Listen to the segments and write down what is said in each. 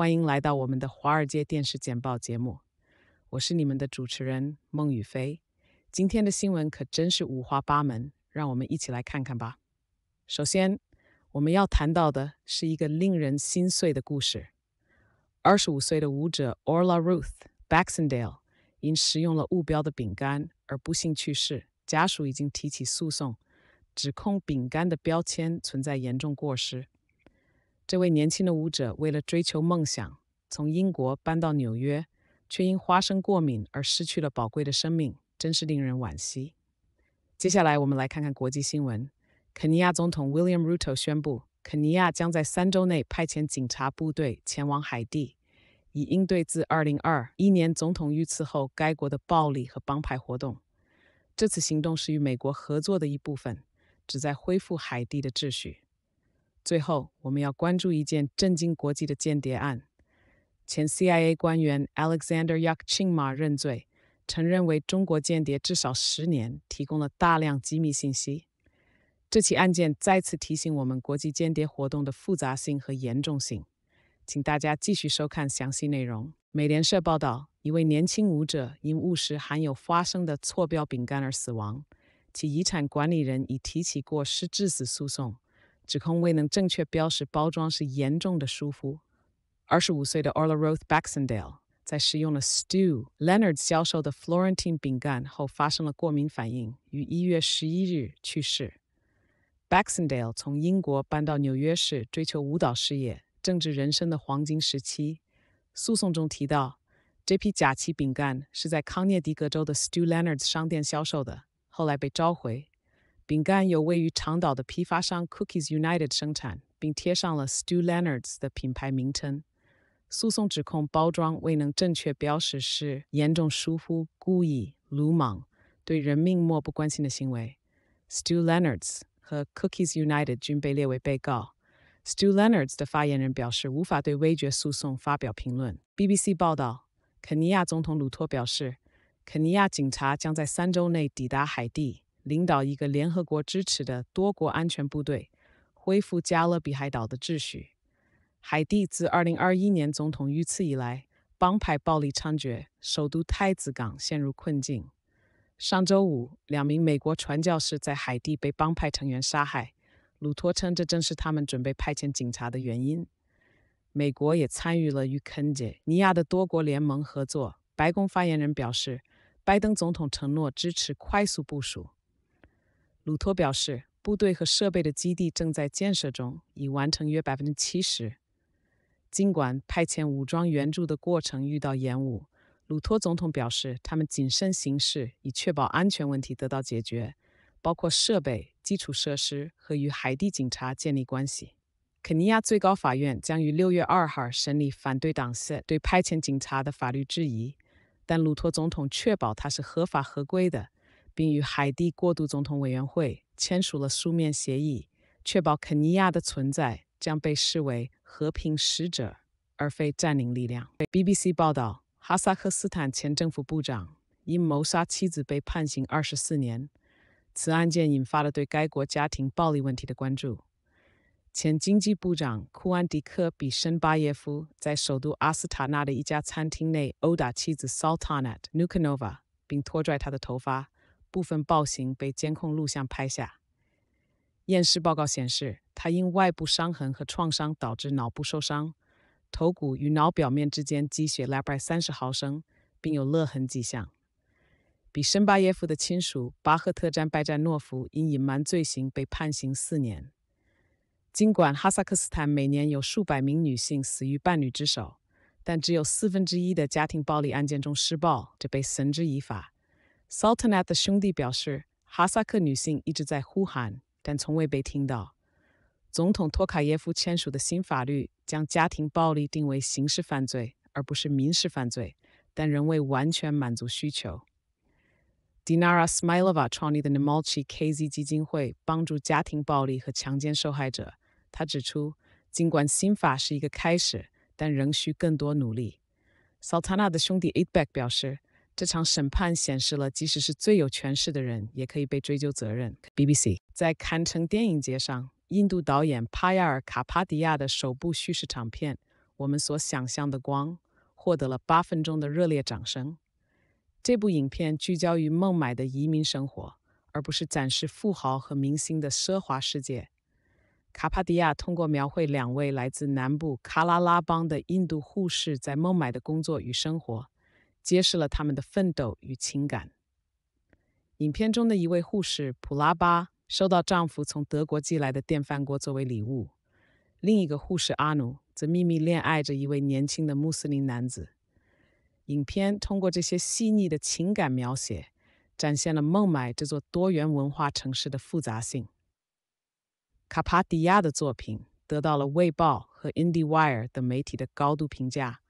欢迎来到我们的《华尔街电视简报》节目，我是你们的主持人孟雨飞。今天的新闻可真是五花八门，让我们一起来看看吧。首先，我们要谈到的是一个令人心碎的故事：二十五岁的舞者 Ola r Ruth b a x e n d a l e 因食用了误标的饼干而不幸去世，家属已经提起诉讼，指控饼干的标签存在严重过失。这位年轻的舞者为了追求梦想，从英国搬到纽约，却因花生过敏而失去了宝贵的生命，真是令人惋惜。接下来，我们来看看国际新闻。肯尼亚总统 William Ruto 宣布，肯尼亚将在三周内派遣警察部队前往海地，以应对自2021年总统遇刺后该国的暴力和帮派活动。这次行动是与美国合作的一部分，旨在恢复海地的秩序。最后，我们要关注一件震惊国际的间谍案：前 CIA 官员 Alexander Yakchinma 认罪，承认为中国间谍至少十年提供了大量机密信息。这起案件再次提醒我们，国际间谍活动的复杂性和严重性。请大家继续收看详细内容。美联社报道，一位年轻舞者因误食含有花生的错标饼干而死亡，其遗产管理人已提起过失致死诉讼。指控未能正确标识包装是严重的疏忽。二十五岁的 o l a r o t h Baxendale 在食用了 Stew Leonard 销售的 Florentine 饼干后发生了过敏反应，于一月十一日去世。Baxendale 从英国搬到纽约市追求舞蹈事业，正值人生的黄金时期。诉讼中提到，这批假期饼干是在康涅狄格州的 Stew Leonard 商店销售的，后来被召回。饼干由位于长岛的批发商 Cookies United 生产，并贴上了 s t u Leonard's 的品牌名称。诉讼指控包装未能正确标识是严重疏忽、故意鲁莽、对人命漠不关心的行为。s t u Leonard's 和 Cookies United 均被列为被告。s t u Leonard's 的发言人表示无法对味觉诉讼发表评论。BBC 报道，肯尼亚总统鲁托表示，肯尼亚警察将在三周内抵达海地。领导一个联合国支持的多国安全部队，恢复加勒比海岛的秩序。海地自2021年总统遇刺以来，帮派暴力猖獗，首都太子港陷入困境。上周五，两名美国传教士在海地被帮派成员杀害。鲁托称，这正是他们准备派遣警察的原因。美国也参与了与肯尼亚的多国联盟合作。白宫发言人表示，拜登总统承诺支持快速部署。鲁托表示，部队和设备的基地正在建设中，已完成约百分之七十。尽管派遣武装援助的过程遇到延误，鲁托总统表示，他们谨慎行事，以确保安全问题得到解决，包括设备、基础设施和与海地警察建立关系。肯尼亚最高法院将于六月二号审理反对党对派遣警察的法律质疑，但鲁托总统确保它是合法合规的。并与海地过渡总统委员会签署了书面协议，确保肯尼亚的存在将被视为和平使者，而非占领力量。BBC 报道，哈萨克斯坦前政府部长因谋杀妻子被判刑二十四年。此案件引发了对该国家庭暴力问题的关注。前经济部长库安迪科比申巴耶夫在首都阿斯塔纳的一家餐厅内殴打妻子 Sultanat Nukanova，并拖拽她的头发。部分暴行被监控录像拍下。验尸报告显示，他因外部伤痕和创伤导致脑部受伤，头骨与脑表面之间积血百三十毫升，并有勒痕迹象。比申巴耶夫的亲属巴赫特詹拜占诺夫因隐瞒罪行被判刑四年。尽管哈萨克斯坦每年有数百名女性死于伴侣之手，但只有四分之一的家庭暴力案件中施暴这被绳之以法。Sultanat 的兄弟表示，哈萨克女性一直在呼喊，但从未被听到。总统托卡耶夫签署的新法律将家庭暴力定为刑事犯罪，而不是民事犯罪，但仍未完全满足需求。Dinara Smilova 创立的 Nemochi KZ 基金会帮助家庭暴力和强奸受害者。他指出，尽管新法是一个开始，但仍需更多努力。s u l t a n a 的兄弟 Aitbek 表示。这场审判显示了，即使是最有权势的人也可以被追究责任。BBC 在堪称电影节上，印度导演帕亚尔卡帕迪亚的首部叙事长片《我们所想象的光》获得了八分钟的热烈掌声。这部影片聚焦于孟买的移民生活，而不是展示富豪和明星的奢华世界。卡帕迪亚通过描绘两位来自南部喀拉拉邦的印度护士在孟买的工作与生活。揭示了他们的奋斗与情感。影片中的一位护士普拉巴收到丈夫从德国寄来的电饭锅作为礼物，另一个护士阿努则秘密恋爱着一位年轻的穆斯林男子。影片通过这些细腻的情感描写，展现了孟买这座多元文化城市的复杂性。卡帕迪亚的作品得到了《卫报》和《IndieWire》等媒体的高度评价。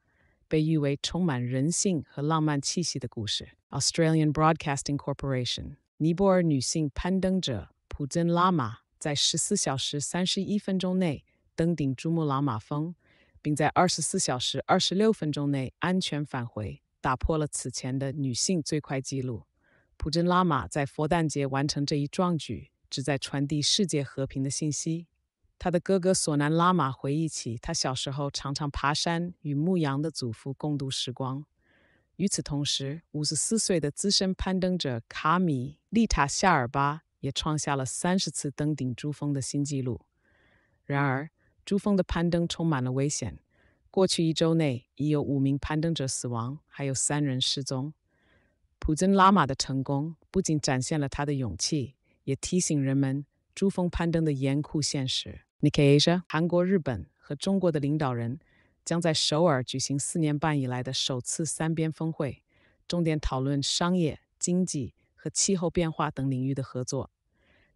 被誉为充满人性和浪漫气息的故事。Australian Broadcasting Corporation。尼泊尔女性攀登者普珍拉玛在十四小时三十一分钟内登顶珠穆朗玛峰，并在二十四小时二十六分钟内安全返回，打破了此前的女性最快纪录。普珍拉玛在佛诞节完成这一壮举，旨在传递世界和平的信息。他的哥哥索南拉玛回忆起他小时候常常爬山，与牧羊的祖父共度时光。与此同时，五十四岁的资深攀登者卡米利塔夏尔巴也创下了三十次登顶珠峰的新纪录。然而，珠峰的攀登充满了危险。过去一周内，已有五名攀登者死亡，还有三人失踪。普真拉玛的成功不仅展现了他的勇气，也提醒人们珠峰攀登的严酷现实。Nikkei Asia、韩国、日本和中国的领导人将在首尔举行四年半以来的首次三边峰会，重点讨论商业、经济和气候变化等领域的合作。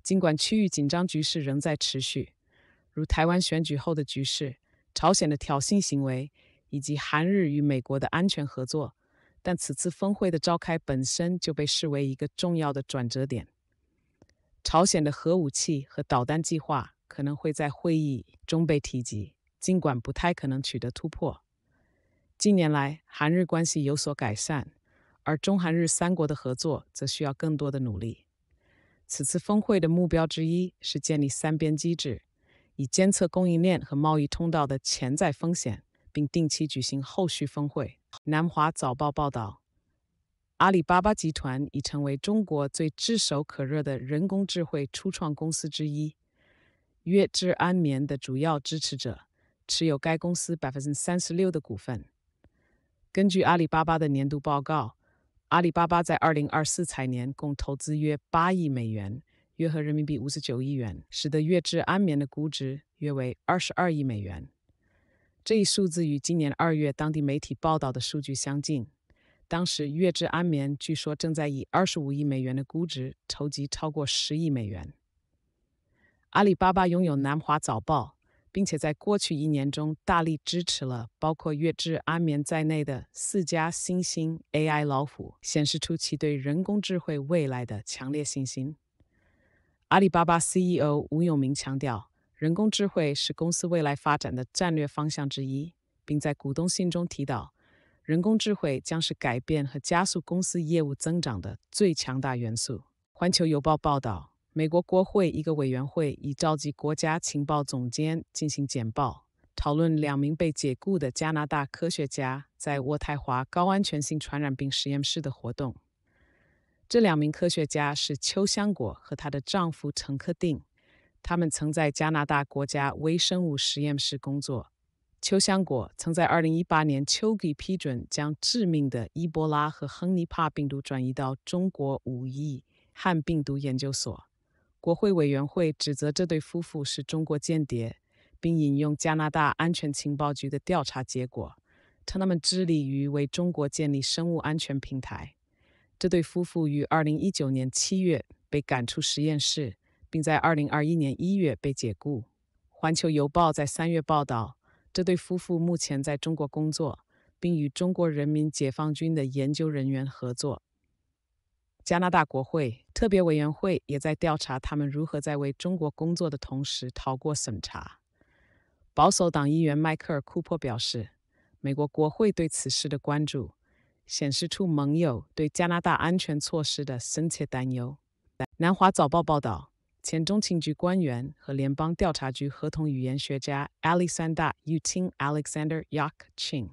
尽管区域紧张局势仍在持续，如台湾选举后的局势、朝鲜的挑衅行为以及韩日与美国的安全合作，但此次峰会的召开本身就被视为一个重要的转折点。朝鲜的核武器和导弹计划。可能会在会议中被提及，尽管不太可能取得突破。近年来，韩日关系有所改善，而中韩日三国的合作则需要更多的努力。此次峰会的目标之一是建立三边机制，以监测供应链和贸易通道的潜在风险，并定期举行后续峰会。南华早报报道，阿里巴巴集团已成为中国最炙手可热的人工智慧初创公司之一。月之安眠的主要支持者持有该公司百分之三十六的股份。根据阿里巴巴的年度报告，阿里巴巴在二零二四财年共投资约八亿美元，约合人民币五十九亿元，使得月之安眠的估值约为二十二亿美元。这一数字与今年二月当地媒体报道的数据相近。当时，月之安眠据说正在以二十五亿美元的估值筹集超过十亿美元。阿里巴巴拥有南华早报，并且在过去一年中大力支持了包括月之安眠在内的四家新兴 AI 老虎，显示出其对人工智慧未来的强烈信心。阿里巴巴 CEO 吴永明强调，人工智慧是公司未来发展的战略方向之一，并在股东信中提到，人工智慧将是改变和加速公司业务增长的最强大元素。环球邮报报道。美国国会一个委员会已召集国家情报总监进行简报，讨论两名被解雇的加拿大科学家在渥太华高安全性传染病实验室的活动。这两名科学家是邱香果和她的丈夫陈克定，他们曾在加拿大国家微生物实验室工作。邱香果曾在二零一八年秋季批准将致命的伊波拉和亨尼帕病毒转移到中国武义汉病毒研究所。国会委员会指责这对夫妇是中国间谍，并引用加拿大安全情报局的调查结果，称他们致力于为中国建立生物安全平台。这对夫妇于2019年7月被赶出实验室，并在2021年1月被解雇。《环球邮报》在3月报道，这对夫妇目前在中国工作，并与中国人民解放军的研究人员合作。加拿大国会特别委员会也在调查他们如何在为中国工作的同时逃过审查。保守党议员迈克尔·库珀表示，美国国会对此事的关注显示出盟友对加拿大安全措施的深切担忧。南华早报报道，前中情局官员和联邦调查局合同语言学家亚历山大·尤钦 （Alexander Yakchin）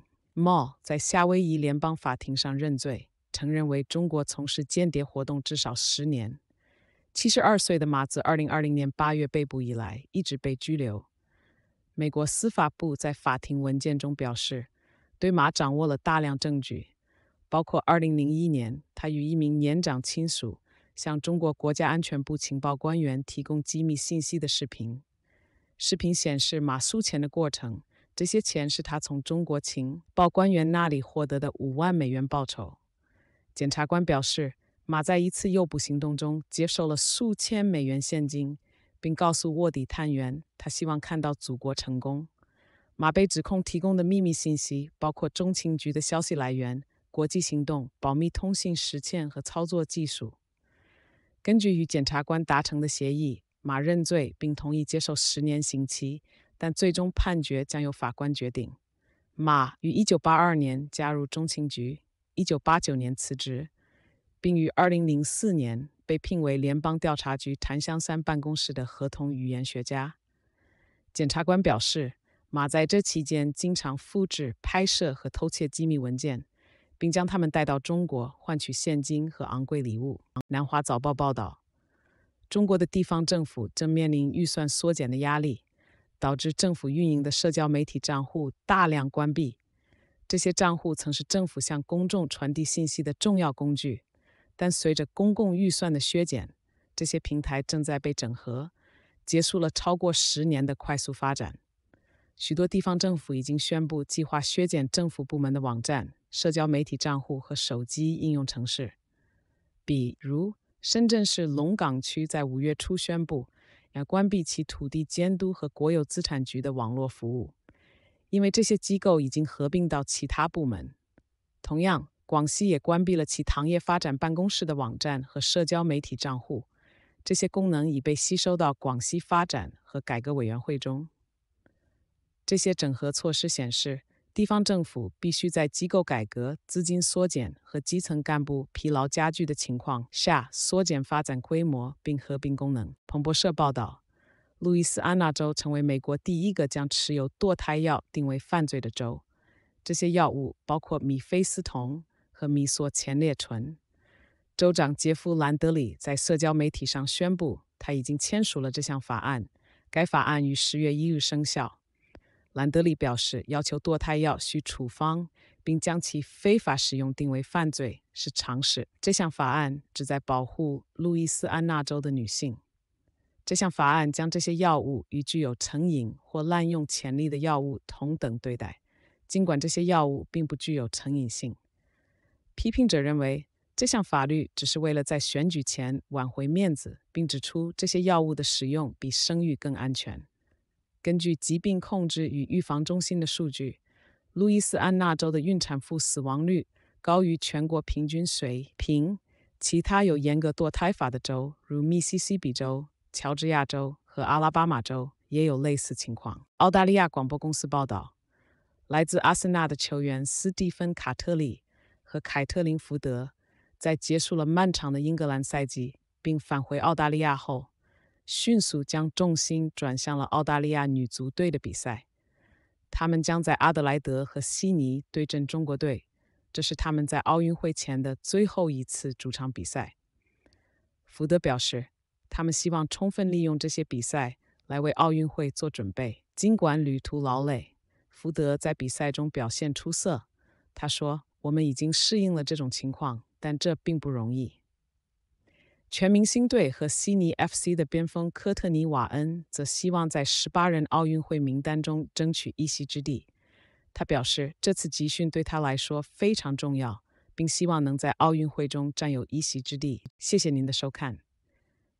在夏威夷联邦法庭上认罪。承认为中国从事间谍活动至少十年。七十二岁的马自二零二零年八月被捕以来，一直被拘留。美国司法部在法庭文件中表示，对马掌握了大量证据，包括二零零一年他与一名年长亲属向中国国家安全部情报官员提供机密信息的视频。视频显示马输钱的过程，这些钱是他从中国情报官员那里获得的五万美元报酬。检察官表示，马在一次诱捕行动中接受了数千美元现金，并告诉卧底探员，他希望看到祖国成功。马被指控提供的秘密信息包括中情局的消息来源、国际行动、保密通信实践和操作技术。根据与检察官达成的协议，马认罪并同意接受十年刑期，但最终判决将由法官决定。马于1982年加入中情局。一九八九年辞职，并于二零零四年被聘为联邦调查局檀香山办公室的合同语言学家。检察官表示，马在这期间经常复制、拍摄和偷窃机密文件，并将他们带到中国换取现金和昂贵礼物。南华早报报道，中国的地方政府正面临预算缩减的压力，导致政府运营的社交媒体账户大量关闭。这些账户曾是政府向公众传递信息的重要工具，但随着公共预算的削减，这些平台正在被整合，结束了超过十年的快速发展。许多地方政府已经宣布计划削减政府部门的网站、社交媒体账户和手机应用程式。比如，深圳市龙岗区在五月初宣布要关闭其土地监督和国有资产局的网络服务。因为这些机构已经合并到其他部门，同样，广西也关闭了其糖业发展办公室的网站和社交媒体账户，这些功能已被吸收到广西发展和改革委员会中。这些整合措施显示，地方政府必须在机构改革、资金缩减和基层干部疲劳加剧的情况下，缩减发展规模并合并功能。彭博社报道。路易斯安那州成为美国第一个将持有堕胎药定为犯罪的州。这些药物包括米非司酮和米索前列醇。州长杰夫·兰德里在社交媒体上宣布，他已经签署了这项法案。该法案于十月一日生效。兰德里表示，要求堕胎药需处方，并将其非法使用定为犯罪是常识。这项法案旨在保护路易斯安那州的女性。这项法案将这些药物与具有成瘾或滥用潜力的药物同等对待，尽管这些药物并不具有成瘾性。批评者认为，这项法律只是为了在选举前挽回面子，并指出这些药物的使用比生育更安全。根据疾病控制与预防中心的数据，路易斯安那州的孕产妇死亡率高于全国平均水平。其他有严格堕胎法的州，如密西西比州。乔治亚州和阿拉巴马州也有类似情况。澳大利亚广播公司报道，来自阿森纳的球员斯蒂芬·卡特里和凯特琳·福德，在结束了漫长的英格兰赛季并返回澳大利亚后，迅速将重心转向了澳大利亚女足队的比赛。他们将在阿德莱德和悉尼对阵中国队，这是他们在奥运会前的最后一次主场比赛。福德表示。他们希望充分利用这些比赛来为奥运会做准备。尽管旅途劳累，福德在比赛中表现出色。他说：“我们已经适应了这种情况，但这并不容易。”全明星队和悉尼 FC 的边锋科特尼·瓦恩则希望在十八人奥运会名单中争取一席之地。他表示：“这次集训对他来说非常重要，并希望能在奥运会中占有一席之地。”谢谢您的收看。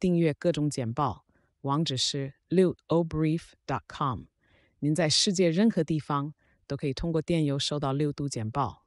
订阅各种简报，网址是 brief .dot.com。您在世界任何地方都可以通过电邮收到六度简报。